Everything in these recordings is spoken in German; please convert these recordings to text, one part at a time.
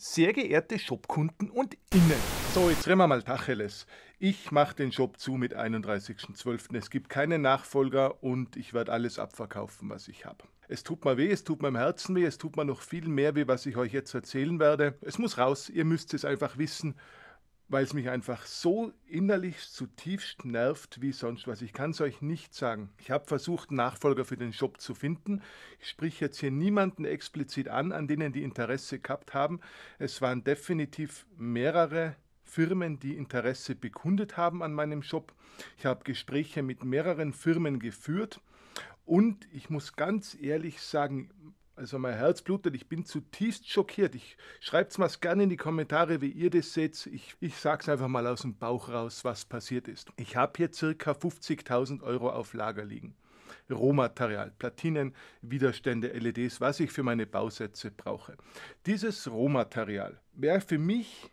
Sehr geehrte Shopkunden und Innen. So, jetzt reden wir mal Tacheles. Ich mache den Shop zu mit 31.12. Es gibt keinen Nachfolger und ich werde alles abverkaufen, was ich habe. Es tut mir weh, es tut meinem Herzen weh, es tut mir noch viel mehr weh, was ich euch jetzt erzählen werde. Es muss raus, ihr müsst es einfach wissen weil es mich einfach so innerlich zutiefst nervt wie sonst was. Ich kann es euch nicht sagen. Ich habe versucht, Nachfolger für den Job zu finden. Ich sprich jetzt hier niemanden explizit an, an denen die Interesse gehabt haben. Es waren definitiv mehrere Firmen, die Interesse bekundet haben an meinem Job. Ich habe Gespräche mit mehreren Firmen geführt. Und ich muss ganz ehrlich sagen, also mein Herz blutet, ich bin zutiefst schockiert. Ich schreibt's mal gerne in die Kommentare, wie ihr das seht. Ich, ich sag's einfach mal aus dem Bauch raus, was passiert ist. Ich habe hier circa 50.000 Euro auf Lager liegen. Rohmaterial, Platinen, Widerstände, LEDs, was ich für meine Bausätze brauche. Dieses Rohmaterial wäre für mich,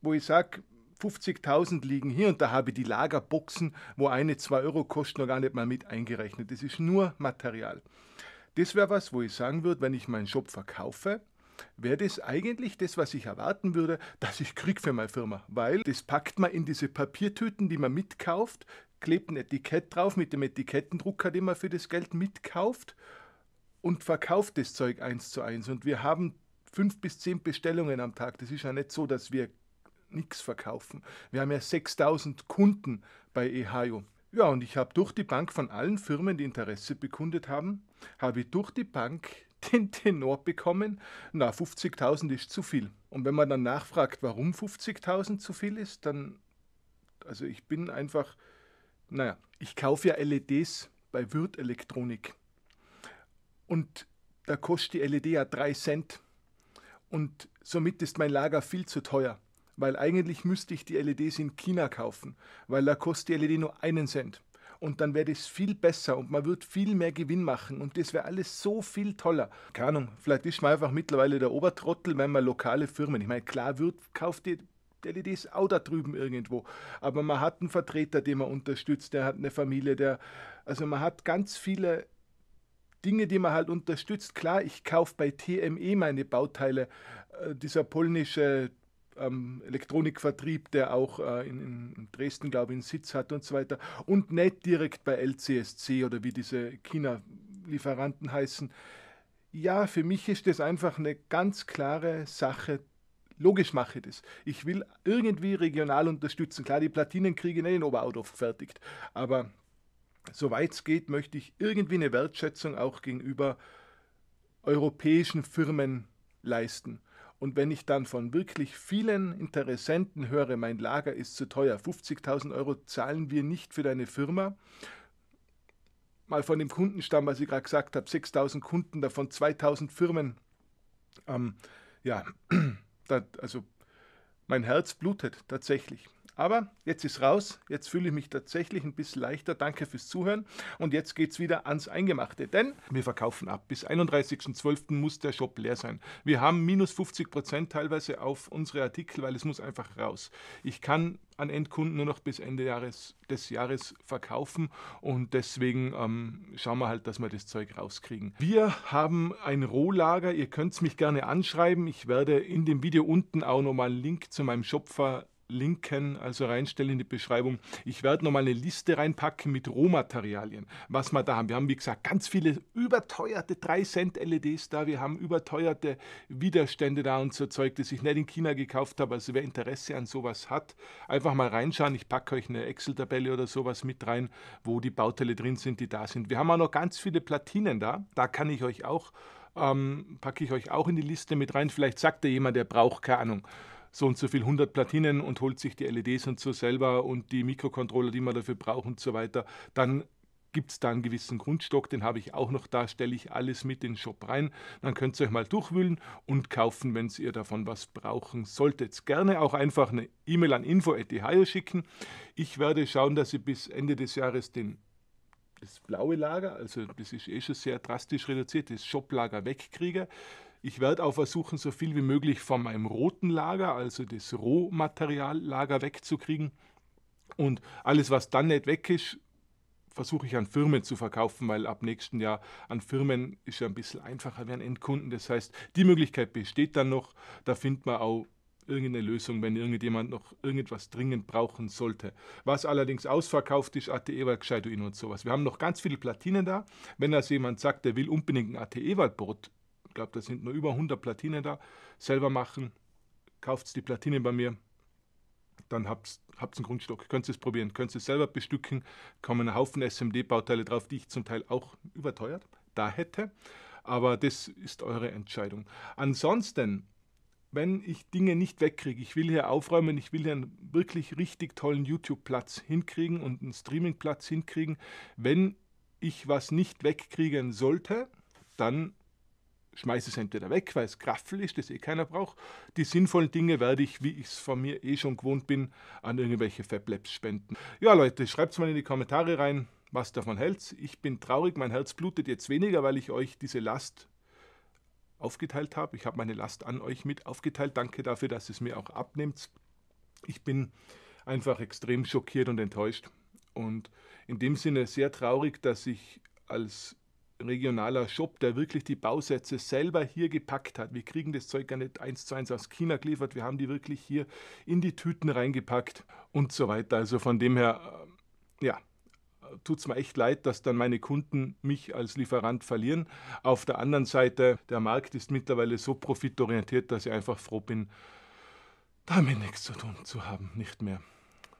wo ich sage, 50.000 liegen hier und da habe ich die Lagerboxen, wo eine 2 Euro kosten, noch gar nicht mal mit eingerechnet. Das ist nur Material. Das wäre was, wo ich sagen würde, wenn ich meinen Shop verkaufe, wäre das eigentlich das, was ich erwarten würde, dass ich kriege für meine Firma. Weil das packt man in diese Papiertüten, die man mitkauft, klebt ein Etikett drauf mit dem Etikettendrucker, den man für das Geld mitkauft und verkauft das Zeug eins zu eins. Und wir haben fünf bis zehn Bestellungen am Tag. Das ist ja nicht so, dass wir nichts verkaufen. Wir haben ja 6000 Kunden bei EHIO. Ja, und ich habe durch die Bank von allen Firmen, die Interesse bekundet haben, habe ich durch die Bank den Tenor bekommen, na, 50.000 ist zu viel. Und wenn man dann nachfragt, warum 50.000 zu viel ist, dann, also ich bin einfach, naja, ich kaufe ja LEDs bei Würth Elektronik. Und da kostet die LED ja 3 Cent. Und somit ist mein Lager viel zu teuer weil eigentlich müsste ich die LEDs in China kaufen, weil da kostet die LED nur einen Cent. Und dann wäre das viel besser und man wird viel mehr Gewinn machen und das wäre alles so viel toller. Keine Ahnung, vielleicht ist man einfach mittlerweile der Obertrottel, wenn man lokale Firmen, ich meine, klar wird, kauft die, LED ist auch da drüben irgendwo. Aber man hat einen Vertreter, den man unterstützt, der hat eine Familie, der. Also man hat ganz viele Dinge, die man halt unterstützt. Klar, ich kaufe bei TME meine Bauteile. Äh, dieser polnische ähm, Elektronikvertrieb, der auch äh, in, in, Dresden, glaube ich, einen Sitz hat und so weiter. Und nicht direkt bei LCSC oder wie diese China-Lieferanten heißen. Ja, für mich ist das einfach eine ganz klare Sache. Logisch mache ich das. Ich will irgendwie regional unterstützen. Klar, die Platinen kriege ich nicht in Oberaudorf gefertigt, aber soweit es geht, möchte ich irgendwie eine Wertschätzung auch gegenüber europäischen Firmen leisten. Und wenn ich dann von wirklich vielen Interessenten höre, mein Lager ist zu teuer, 50.000 Euro zahlen wir nicht für deine Firma, mal von dem Kundenstamm, was ich gerade gesagt habe, 6.000 Kunden, davon 2.000 Firmen, ähm, ja, das, also mein Herz blutet tatsächlich. Aber jetzt ist raus, jetzt fühle ich mich tatsächlich ein bisschen leichter. Danke fürs Zuhören und jetzt geht es wieder ans Eingemachte, denn wir verkaufen ab. Bis 31.12. muss der Shop leer sein. Wir haben minus 50 Prozent teilweise auf unsere Artikel, weil es muss einfach raus. Ich kann an Endkunden nur noch bis Ende Jahres, des Jahres verkaufen und deswegen ähm, schauen wir halt, dass wir das Zeug rauskriegen. Wir haben ein Rohlager, ihr könnt es mich gerne anschreiben. Ich werde in dem Video unten auch nochmal einen Link zu meinem Shop veröffentlichen linken, also reinstellen in die Beschreibung. Ich werde nochmal eine Liste reinpacken mit Rohmaterialien, was wir da haben. Wir haben, wie gesagt, ganz viele überteuerte 3-Cent-LEDs da, wir haben überteuerte Widerstände da und so Zeug, das ich nicht in China gekauft habe. Also wer Interesse an sowas hat, einfach mal reinschauen. Ich packe euch eine Excel-Tabelle oder sowas mit rein, wo die Bauteile drin sind, die da sind. Wir haben auch noch ganz viele Platinen da, da kann ich euch auch, ähm, packe ich euch auch in die Liste mit rein. Vielleicht sagt da jemand, der braucht, keine Ahnung, so und so viel 100 Platinen und holt sich die LEDs und so selber und die Mikrocontroller, die man dafür braucht und so weiter, dann gibt es da einen gewissen Grundstock, den habe ich auch noch da, stelle ich alles mit in den Shop rein. Dann könnt ihr euch mal durchwühlen und kaufen, wenn ihr davon was brauchen solltet. Gerne auch einfach eine E-Mail an info.ehio schicken. Ich werde schauen, dass ich bis Ende des Jahres den das blaue Lager, also das ist eh schon sehr drastisch reduziert, das Shop-Lager wegkriege. Ich werde auch versuchen, so viel wie möglich von meinem roten Lager, also das Rohmateriallager, wegzukriegen. Und alles, was dann nicht weg ist, versuche ich an Firmen zu verkaufen, weil ab nächsten Jahr an Firmen ist ja ein bisschen einfacher wie Endkunden. Das heißt, die Möglichkeit besteht dann noch. Da findet man auch irgendeine Lösung, wenn irgendjemand noch irgendwas dringend brauchen sollte. Was allerdings ausverkauft ist, ATE-Wald, e Gescheiduin und sowas. Wir haben noch ganz viele Platinen da. Wenn das jemand sagt, der will unbedingt ein ATE-Wald-Boot e glaube, da sind nur über 100 Platinen da. Selber machen, kauft die Platine bei mir, dann habt ihr einen Grundstock, könnt ihr es probieren, könnt ihr es selber bestücken, kommen ein Haufen SMD-Bauteile drauf, die ich zum Teil auch überteuert da hätte, aber das ist eure Entscheidung. Ansonsten, wenn ich Dinge nicht wegkriege, ich will hier aufräumen, ich will hier einen wirklich richtig tollen YouTube-Platz hinkriegen und einen Streaming-Platz hinkriegen, wenn ich was nicht wegkriegen sollte, dann schmeiße es entweder weg, weil es Graffel ist, das eh keiner braucht. Die sinnvollen Dinge werde ich, wie ich es von mir eh schon gewohnt bin, an irgendwelche Fab Labs spenden. Ja, Leute, schreibt es mal in die Kommentare rein, was davon hält. Ich bin traurig, mein Herz blutet jetzt weniger, weil ich euch diese Last aufgeteilt habe. Ich habe meine Last an euch mit aufgeteilt. Danke dafür, dass es mir auch abnimmt. Ich bin einfach extrem schockiert und enttäuscht und in dem Sinne sehr traurig, dass ich als regionaler Shop, der wirklich die Bausätze selber hier gepackt hat. Wir kriegen das Zeug gar nicht eins zu eins aus China geliefert, wir haben die wirklich hier in die Tüten reingepackt und so weiter. Also von dem her, ähm, ja, tut es mir echt leid, dass dann meine Kunden mich als Lieferant verlieren. Auf der anderen Seite, der Markt ist mittlerweile so profitorientiert, dass ich einfach froh bin, damit nichts zu tun zu haben, nicht mehr.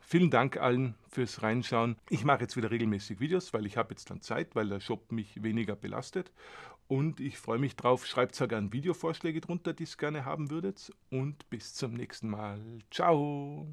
Vielen Dank allen fürs Reinschauen. Ich mache jetzt wieder regelmäßig Videos, weil ich habe jetzt dann Zeit, weil der Shop mich weniger belastet. Und ich freue mich drauf. Schreibt sogar gerne Videovorschläge drunter, die ihr gerne haben würdet. Und bis zum nächsten Mal. Ciao.